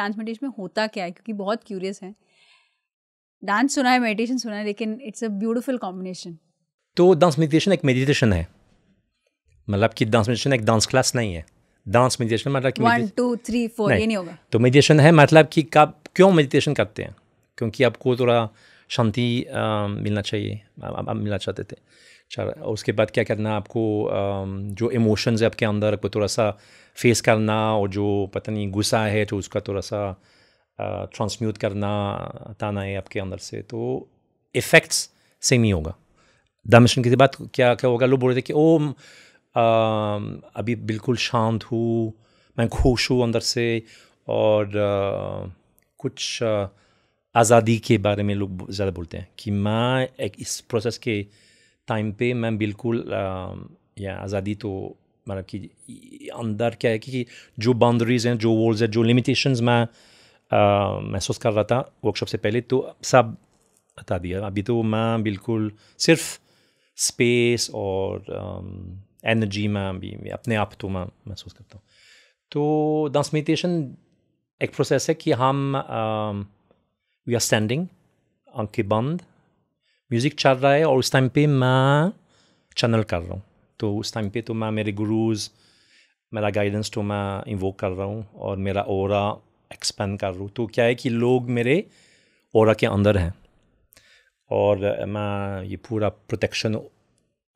dance meditation में होता क्या है क्योंकि बहुत क्यूरियस है डांस सुना है मेडिटेशन सुना है लेकिन इट्स अ ब्यूटिफुल कॉम्बिनेशन तो डांस मेडिटेशन एक मेडिटेशन है मतलब कि डांस मेडिटेशन एक डांस क्लास नहीं है डांस मेडिटेशन मतलब कि वन टू थ्री फोर ये नहीं होगा तो मेडिटेशन है मतलब कि कब क्यों मेडिटेशन करते हैं क्योंकि आपको थोड़ा शांति मिलना चाहिए मिलना चाहते थे और उसके बाद क्या करना आपको जो इमोशंस है आपके अंदर आपको थोड़ा सा फेस करना और जो पता नहीं गुस्सा है तो उसका थोड़ा सा ट्रांसम्यूट करना ताना है आपके अंदर से तो इफ़ेक्ट्स सेम ही होगा दामेशन के बाद क्या क्या होगा लोग बोल रहे थे कि ओ अभी बिल्कुल शांत हूँ मैं खुश हूँ अंदर से और आ, कुछ आ, आज़ादी के बारे में लोग ज़्यादा बोलते हैं कि मैं एक इस प्रोसेस के टाइम पे मैं बिल्कुल या आज़ादी तो मतलब कि अंदर क्या है कि जो बाउंड्रीज हैं जो वॉल्स हैं जो लिमिटेशंस मैं महसूस कर रहा था वर्कशॉप से पहले तो सब हटा दिया अभी तो मैं बिल्कुल सिर्फ स्पेस और एनर्जी में भी अपने आप तो मैं महसूस करता हूँ तो डांस मेडिटेशन एक प्रोसेस है कि हम वी आर स्टैंडिंग आंखें बंद म्यूज़िक चल रहा है और उस टाइम पे मैं चैनल कर रहा हूँ तो उस टाइम पे तो मैं मेरे गुरुज़ मेरा गाइडेंस तो मैं इन्वोक कर रहा हूँ और मेरा और एक्सपेंड कर रहा हूँ तो क्या है कि लोग मेरे और के अंदर हैं और मैं ये पूरा प्रोटेक्शन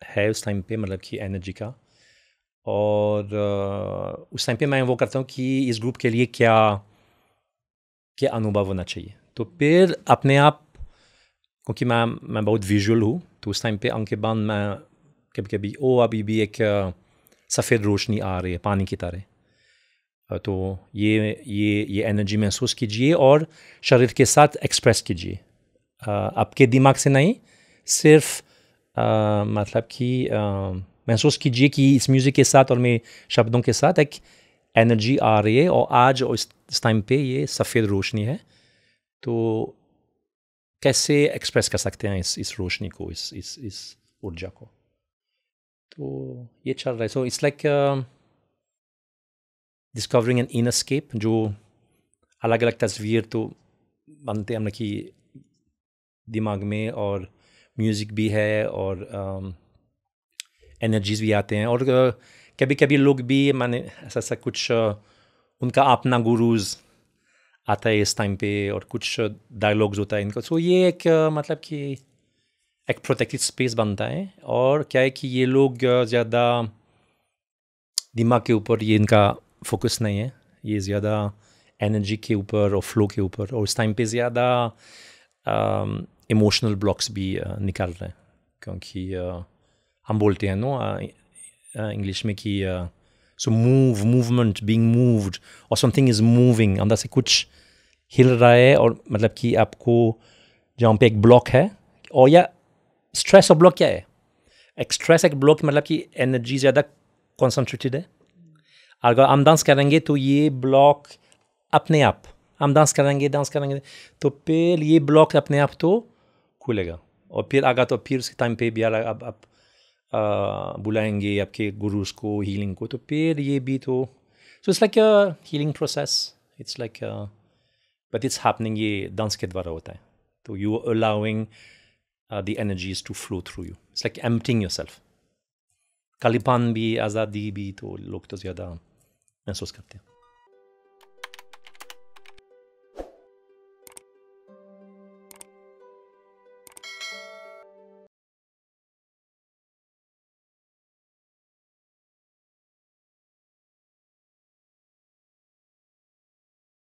है उस टाइम पे मतलब कि एनर्जी का और उस टाइम पे मैं वो करता हूँ कि इस ग्रुप के लिए क्या क्या अनुभव होना चाहिए तो फिर अपने आप क्योंकि मैं मैं बहुत विजुअल हूँ तो उस टाइम पे अंक बाद मैं कभी कभी ओ अभी भी एक सफ़ेद रोशनी आ रही है पानी की तरह तो ये ये ये एनर्जी महसूस कीजिए और शरीर के साथ एक्सप्रेस कीजिए आपके दिमाग से नहीं सिर्फ आ, मतलब कि महसूस कीजिए कि इस म्यूज़िक के साथ और मेरे शब्दों के साथ एक एनर्जी आ रही है और आज और इस टाइम पे ये सफ़ेद रोशनी है तो कैसे एक्सप्रेस कर सकते हैं इस इस रोशनी को इस इस इस ऊर्जा को तो ये चल रहा है so it's like discovering an inscape जो अलग अलग तस्वीर तो बनते हैं हम कि दिमाग में और म्यूज़िक भी है और एनर्जीज um, भी आते हैं और uh, कभी कभी लोग भी मैंने ऐसा ऐसा कुछ uh, उनका अपना गुरुज़ आता है इस टाइम पे और कुछ डायलॉग्स होता है इनका सो so, ये एक मतलब कि एक प्रोटेक्टेड स्पेस बनता है और क्या है कि ये लोग ज़्यादा दिमाग के ऊपर ये इनका फोकस नहीं है ये ज़्यादा एनर्जी के ऊपर और फ्लो के ऊपर और इस टाइम पे ज़्यादा इमोशनल ब्लॉक्स भी uh, निकाल रहे हैं क्योंकि uh, हम बोलते हैं नो इंग्लिश में कि uh, So move, movement, being moved, or something is moving, अंदर से कुछ हिल रहा है और मतलब कि आपको जहाँ पे एक ब्लॉक है और या स्ट्रेस और ब्लॉक क्या है एक स्ट्रेस एक ब्लॉक मतलब कि एनर्जी ज़्यादा कॉन्सनट्रेटेड है अगर हम डांस करेंगे तो ये ब्लॉक अपने आप हम डांस करेंगे डांस करेंगे तो फिर ये ब्लॉक अपने आप तो खुलेगा और फिर आगा तो फिर उसके टाइम पे भी आप, आप बुलाएंगे आपके गुरुज को हीलिंग को तो फिर ये भी तो so it's like healing process it's like but it's happening ये डांस के द्वारा होता है तो you allowing the energies to flow through you it's like emptying your self कालीपान भी आज़ादी भी तो लोग तो ज़्यादा महसूस करते हैं